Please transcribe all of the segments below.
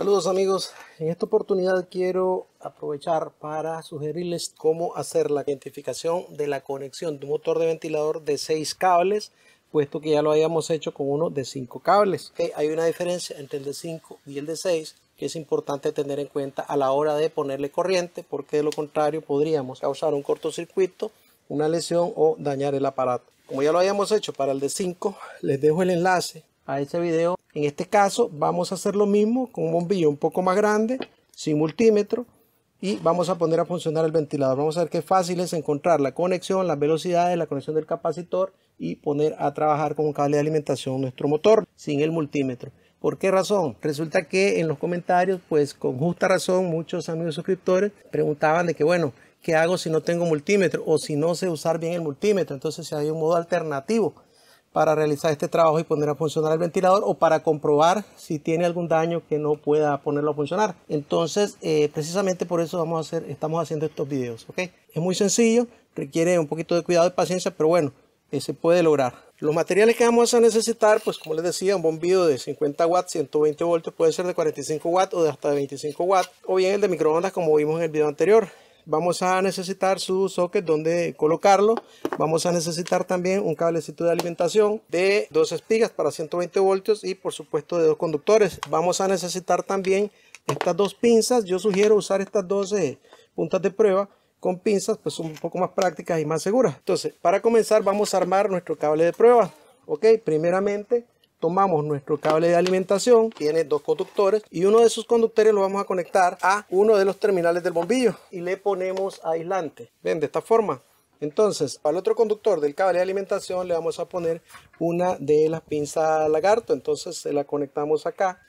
Saludos amigos, en esta oportunidad quiero aprovechar para sugerirles cómo hacer la identificación de la conexión de un motor de ventilador de 6 cables, puesto que ya lo habíamos hecho con uno de 5 cables. Eh, hay una diferencia entre el de 5 y el de 6 que es importante tener en cuenta a la hora de ponerle corriente, porque de lo contrario podríamos causar un cortocircuito, una lesión o dañar el aparato. Como ya lo habíamos hecho para el de 5, les dejo el enlace a ese video en este caso vamos a hacer lo mismo con un bombillo un poco más grande, sin multímetro, y vamos a poner a funcionar el ventilador. Vamos a ver qué fácil es encontrar la conexión, las velocidades, la conexión del capacitor y poner a trabajar con un cable de alimentación nuestro motor sin el multímetro. ¿Por qué razón? Resulta que en los comentarios, pues con justa razón, muchos amigos suscriptores preguntaban de que, bueno, ¿qué hago si no tengo multímetro o si no sé usar bien el multímetro? Entonces, si hay un modo alternativo para realizar este trabajo y poner a funcionar el ventilador o para comprobar si tiene algún daño que no pueda ponerlo a funcionar. Entonces, eh, precisamente por eso vamos a hacer, estamos haciendo estos videos, ¿ok? Es muy sencillo, requiere un poquito de cuidado y paciencia, pero bueno, eh, se puede lograr. Los materiales que vamos a necesitar, pues como les decía, un bombillo de 50 watts, 120 voltios, puede ser de 45 watts o de hasta 25 watts, o bien el de microondas como vimos en el video anterior vamos a necesitar su socket donde colocarlo. Vamos a necesitar también un cablecito de alimentación de dos espigas para 120 voltios y por supuesto de dos conductores. Vamos a necesitar también estas dos pinzas. Yo sugiero usar estas dos puntas de prueba con pinzas, pues son un poco más prácticas y más seguras. Entonces, para comenzar vamos a armar nuestro cable de prueba. Ok, primeramente tomamos nuestro cable de alimentación, tiene dos conductores y uno de sus conductores lo vamos a conectar a uno de los terminales del bombillo y le ponemos aislante. Ven, de esta forma. Entonces, al otro conductor del cable de alimentación le vamos a poner una de las pinzas lagarto. Entonces, se la conectamos acá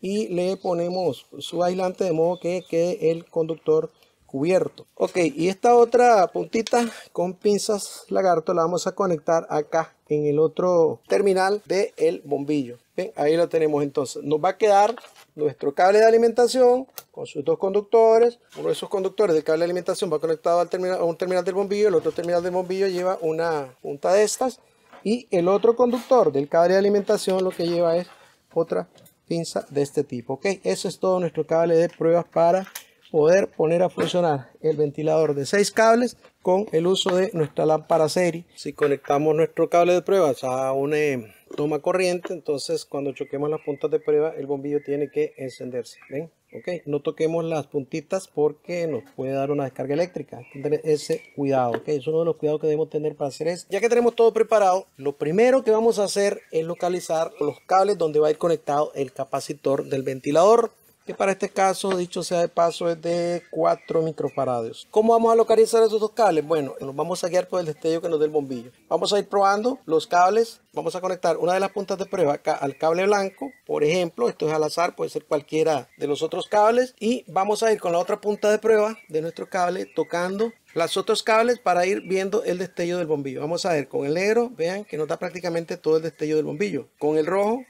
y le ponemos su aislante de modo que el conductor cubierto. Ok, y esta otra puntita con pinzas lagarto la vamos a conectar acá en el otro terminal del el bombillo. ahí lo tenemos entonces. Nos va a quedar nuestro cable de alimentación con sus dos conductores. Uno de esos conductores del cable de alimentación va conectado al terminal, a un terminal del bombillo. El otro terminal del bombillo lleva una punta de estas. Y el otro conductor del cable de alimentación lo que lleva es otra pinza de este tipo. Ok, eso es todo nuestro cable de pruebas para poder poner a funcionar el ventilador de 6 cables con el uso de nuestra lámpara serie. Si conectamos nuestro cable de pruebas a una eh, toma corriente, entonces cuando choquemos las puntas de prueba el bombillo tiene que encenderse. ¿ven? Okay. No toquemos las puntitas porque nos puede dar una descarga eléctrica. Tener ese cuidado, okay. Es uno de los cuidados que debemos tener para hacer eso Ya que tenemos todo preparado, lo primero que vamos a hacer es localizar los cables donde va a ir conectado el capacitor del ventilador que para este caso, dicho sea de paso, es de 4 microfaradios. ¿Cómo vamos a localizar esos dos cables? Bueno, nos vamos a guiar por el destello que nos dé el bombillo. Vamos a ir probando los cables. Vamos a conectar una de las puntas de prueba acá al cable blanco, por ejemplo, esto es al azar, puede ser cualquiera de los otros cables. Y vamos a ir con la otra punta de prueba de nuestro cable tocando las otros cables para ir viendo el destello del bombillo. Vamos a ver, con el negro, vean que nos da prácticamente todo el destello del bombillo. Con el rojo,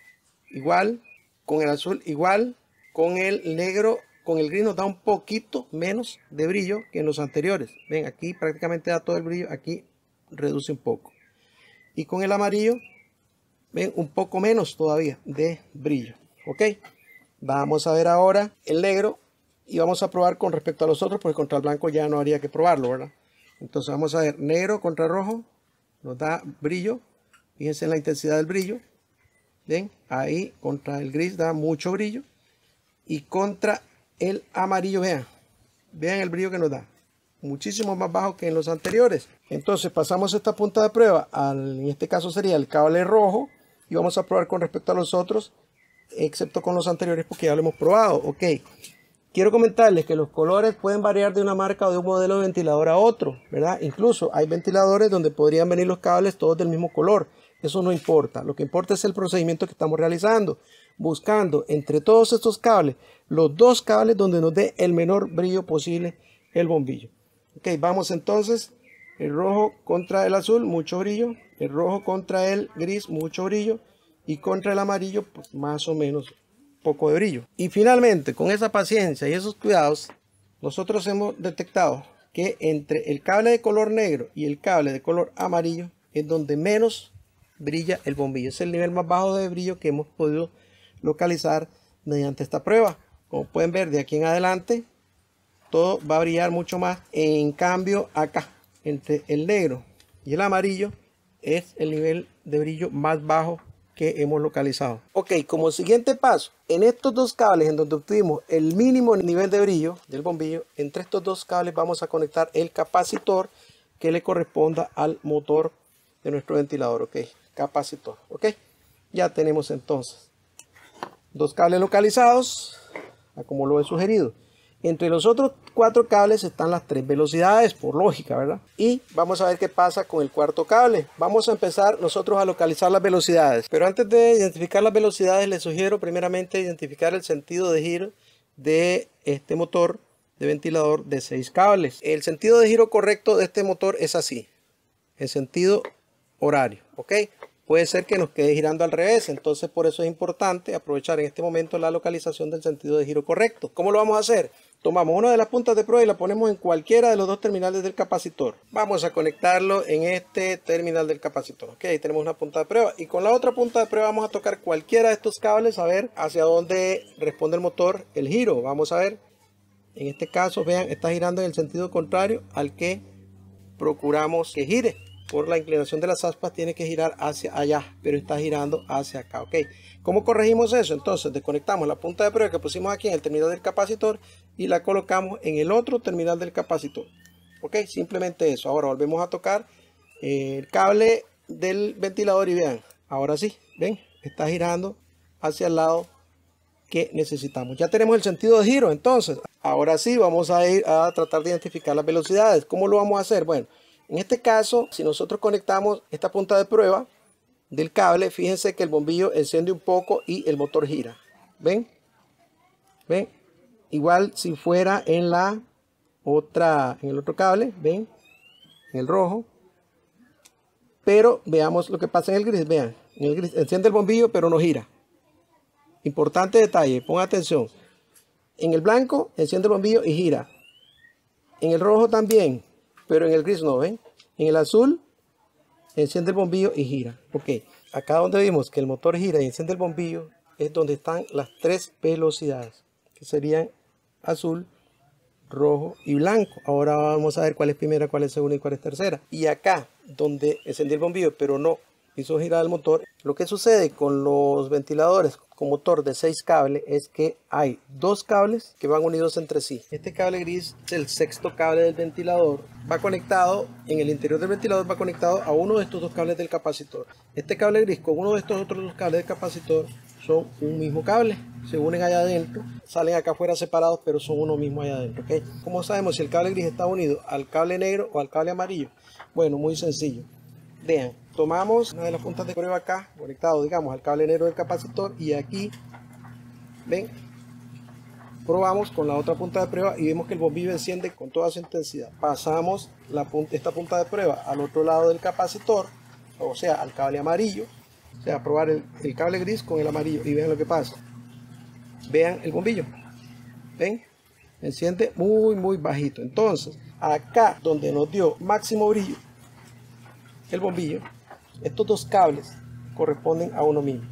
igual. Con el azul, igual con el negro, con el gris nos da un poquito menos de brillo que en los anteriores. Ven, aquí prácticamente da todo el brillo, aquí reduce un poco. Y con el amarillo, ven, un poco menos todavía de brillo. ¿Ok? Vamos a ver ahora el negro y vamos a probar con respecto a los otros, porque contra el blanco ya no habría que probarlo, ¿verdad? Entonces vamos a ver, negro contra rojo, nos da brillo. Fíjense en la intensidad del brillo. ¿Ven? Ahí contra el gris da mucho brillo y contra el amarillo, vean, vean el brillo que nos da, muchísimo más bajo que en los anteriores. Entonces pasamos esta punta de prueba, en este caso sería el cable rojo, y vamos a probar con respecto a los otros, excepto con los anteriores porque ya lo hemos probado, ok. Quiero comentarles que los colores pueden variar de una marca o de un modelo de ventilador a otro, ¿verdad? Incluso hay ventiladores donde podrían venir los cables todos del mismo color. Eso no importa. Lo que importa es el procedimiento que estamos realizando buscando entre todos estos cables los dos cables donde nos dé el menor brillo posible el bombillo. Ok, vamos entonces, el rojo contra el azul, mucho brillo, el rojo contra el gris, mucho brillo, y contra el amarillo, pues, más o menos poco de brillo. Y finalmente, con esa paciencia y esos cuidados, nosotros hemos detectado que entre el cable de color negro y el cable de color amarillo es donde menos brilla el bombillo. Es el nivel más bajo de brillo que hemos podido localizar mediante esta prueba. Como pueden ver, de aquí en adelante, todo va a brillar mucho más. En cambio, acá, entre el negro y el amarillo, es el nivel de brillo más bajo que hemos localizado. Ok, como siguiente paso, en estos dos cables en donde obtuvimos el mínimo nivel de brillo del bombillo, entre estos dos cables vamos a conectar el capacitor que le corresponda al motor de nuestro ventilador. Ok, capacitor. Ok, ya tenemos entonces dos cables localizados, como lo he sugerido. Entre los otros cuatro cables están las tres velocidades, por lógica, ¿verdad? Y vamos a ver qué pasa con el cuarto cable. Vamos a empezar nosotros a localizar las velocidades. Pero antes de identificar las velocidades, les sugiero primeramente identificar el sentido de giro de este motor de ventilador de seis cables. El sentido de giro correcto de este motor es así. El sentido horario, ¿ok? puede ser que nos quede girando al revés. Entonces por eso es importante aprovechar en este momento la localización del sentido de giro correcto. ¿Cómo lo vamos a hacer? Tomamos una de las puntas de prueba y la ponemos en cualquiera de los dos terminales del capacitor. Vamos a conectarlo en este terminal del capacitor. Ok, ahí tenemos una punta de prueba. Y con la otra punta de prueba vamos a tocar cualquiera de estos cables a ver hacia dónde responde el motor el giro. Vamos a ver. En este caso, vean, está girando en el sentido contrario al que procuramos que gire por la inclinación de las aspas tiene que girar hacia allá, pero está girando hacia acá, ¿ok? ¿Cómo corregimos eso? Entonces desconectamos la punta de prueba que pusimos aquí en el terminal del capacitor y la colocamos en el otro terminal del capacitor, ¿ok? Simplemente eso. Ahora volvemos a tocar el cable del ventilador y vean, ahora sí, ¿ven? Está girando hacia el lado que necesitamos. Ya tenemos el sentido de giro, entonces. Ahora sí, vamos a ir a tratar de identificar las velocidades. ¿Cómo lo vamos a hacer? Bueno, en este caso, si nosotros conectamos esta punta de prueba del cable, fíjense que el bombillo enciende un poco y el motor gira. ¿Ven? ¿Ven? Igual si fuera en la otra, en el otro cable, ¿ven? En el rojo. Pero veamos lo que pasa en el gris, vean. En el gris enciende el bombillo pero no gira. Importante detalle, ponga atención. En el blanco enciende el bombillo y gira. En el rojo también, pero en el gris no, ¿ven? En el azul, enciende el bombillo y gira. Ok, acá donde vimos que el motor gira y enciende el bombillo, es donde están las tres velocidades, que serían azul, rojo y blanco. Ahora vamos a ver cuál es primera, cuál es segunda y cuál es tercera. Y acá, donde enciende el bombillo, pero no hizo girar el motor, lo que sucede con los ventiladores motor de seis cables es que hay dos cables que van unidos entre sí. Este cable gris, el sexto cable del ventilador, va conectado, en el interior del ventilador va conectado a uno de estos dos cables del capacitor. Este cable gris con uno de estos otros dos cables del capacitor son un mismo cable, se unen allá adentro, salen acá afuera separados, pero son uno mismo allá adentro. ¿Cómo sabemos si el cable gris está unido al cable negro o al cable amarillo? Bueno, muy sencillo. Vean, tomamos una de las puntas de prueba acá, conectado, digamos, al cable negro del capacitor y aquí, ven, probamos con la otra punta de prueba y vemos que el bombillo enciende con toda su intensidad. Pasamos la esta punta de prueba al otro lado del capacitor, o sea, al cable amarillo, o sea, probar el cable gris con el amarillo y vean lo que pasa. Vean el bombillo, ven, enciende muy, muy bajito. Entonces, acá donde nos dio máximo brillo, el bombillo estos dos cables corresponden a uno mismo.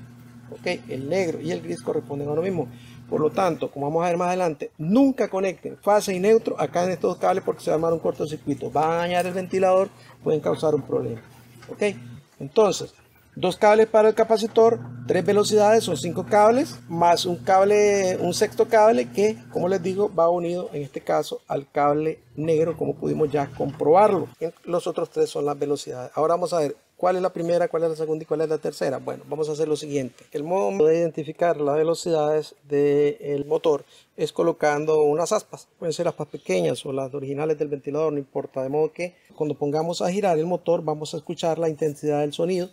¿ok? El negro y el gris corresponden a uno mismo. Por lo tanto, como vamos a ver más adelante, nunca conecten fase y neutro acá en estos dos cables porque se va a armar un cortocircuito. Van a dañar el ventilador, pueden causar un problema. ¿Ok? Entonces, dos cables para el capacitor, tres velocidades, son cinco cables, más un cable, un sexto cable que, como les digo, va unido en este caso al cable negro, como pudimos ya comprobarlo. Los otros tres son las velocidades. Ahora vamos a ver ¿Cuál es la primera, cuál es la segunda y cuál es la tercera? Bueno, vamos a hacer lo siguiente. El modo de identificar las velocidades del motor es colocando unas aspas. Pueden ser aspas pequeñas o las originales del ventilador, no importa. De modo que cuando pongamos a girar el motor vamos a escuchar la intensidad del sonido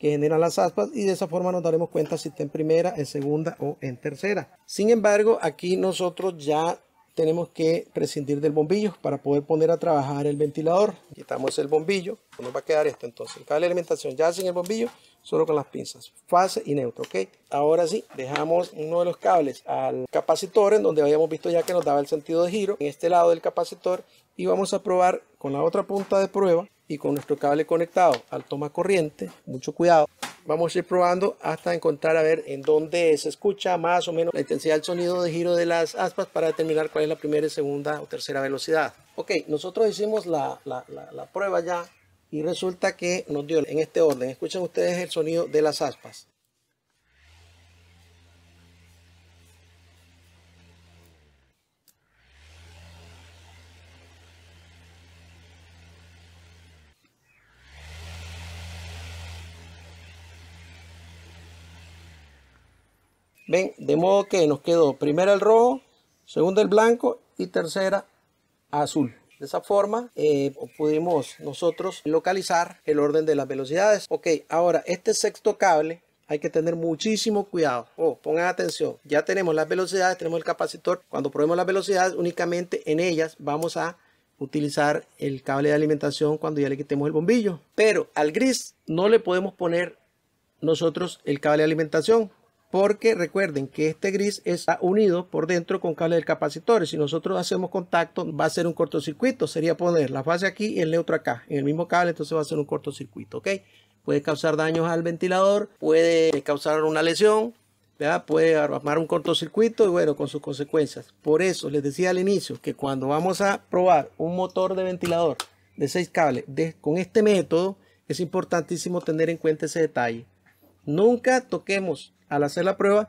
que generan las aspas y de esa forma nos daremos cuenta si está en primera, en segunda o en tercera. Sin embargo, aquí nosotros ya tenemos que prescindir del bombillo para poder poner a trabajar el ventilador. Quitamos el bombillo, nos va a quedar esto entonces. Cable de alimentación ya sin el bombillo, solo con las pinzas. Fase y neutro, ¿ok? Ahora sí, dejamos uno de los cables al capacitor en donde habíamos visto ya que nos daba el sentido de giro. En este lado del capacitor y vamos a probar con la otra punta de prueba y con nuestro cable conectado al toma corriente. Mucho cuidado Vamos a ir probando hasta encontrar a ver en dónde se escucha más o menos la intensidad del sonido de giro de las aspas para determinar cuál es la primera, segunda o tercera velocidad. Ok, nosotros hicimos la, prueba ya y resulta que nos dio en este orden. Escuchen ustedes el sonido de las aspas. ¿Ven? De modo que nos quedó primero el rojo, segundo el blanco y tercera azul. De esa forma eh, pudimos nosotros localizar el orden de las velocidades. Ok, ahora este sexto cable hay que tener muchísimo cuidado. Oh, pongan atención, ya tenemos las velocidades, tenemos el capacitor. Cuando probemos las velocidades, únicamente en ellas vamos a utilizar el cable de alimentación cuando ya le quitemos el bombillo. Pero al gris no le podemos poner nosotros el cable de alimentación porque recuerden que este gris está unido por dentro con cable del capacitor. Si nosotros hacemos contacto, va a ser un cortocircuito. Sería poner la fase aquí y el neutro acá, en el mismo cable, entonces va a ser un cortocircuito, Puede causar daños al ventilador, puede causar una lesión, puede armar un cortocircuito y bueno, con sus consecuencias. Por eso les decía al inicio que cuando vamos a probar un motor de ventilador de 6 cables con este método, es importantísimo tener en cuenta ese detalle. Nunca toquemos al hacer la prueba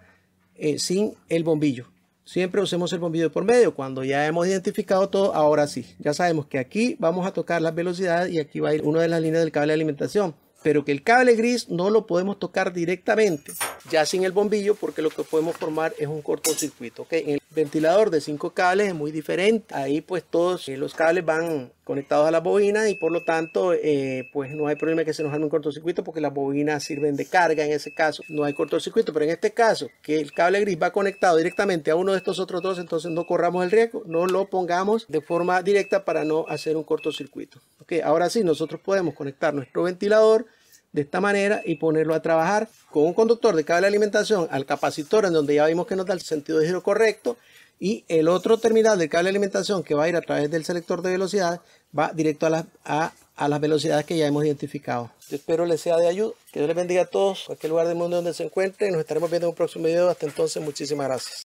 eh, sin el bombillo. Siempre usemos el bombillo por medio. Cuando ya hemos identificado todo, ahora sí. Ya sabemos que aquí vamos a tocar las velocidades y aquí va a ir una de las líneas del cable de alimentación. Pero que el cable gris no lo podemos tocar directamente, ya sin el bombillo, porque lo que podemos formar es un cortocircuito ventilador de cinco cables es muy diferente. Ahí pues todos eh, los cables van conectados a las bobinas y por lo tanto eh, pues no hay problema que se nos haga un cortocircuito porque las bobinas sirven de carga en ese caso. No hay cortocircuito, pero en este caso que el cable gris va conectado directamente a uno de estos otros dos, entonces no corramos el riesgo, no lo pongamos de forma directa para no hacer un cortocircuito. Ok, ahora sí, nosotros podemos conectar nuestro ventilador de esta manera y ponerlo a trabajar con un conductor de cable de alimentación al capacitor en donde ya vimos que nos da el sentido de giro correcto y el otro terminal de cable de alimentación que va a ir a través del selector de velocidad va directo a, las a, las velocidades que ya hemos identificado. Yo espero les sea de ayuda, que Dios les bendiga a todos, a cualquier lugar del mundo donde se encuentren, nos estaremos viendo en un próximo video, hasta entonces muchísimas gracias.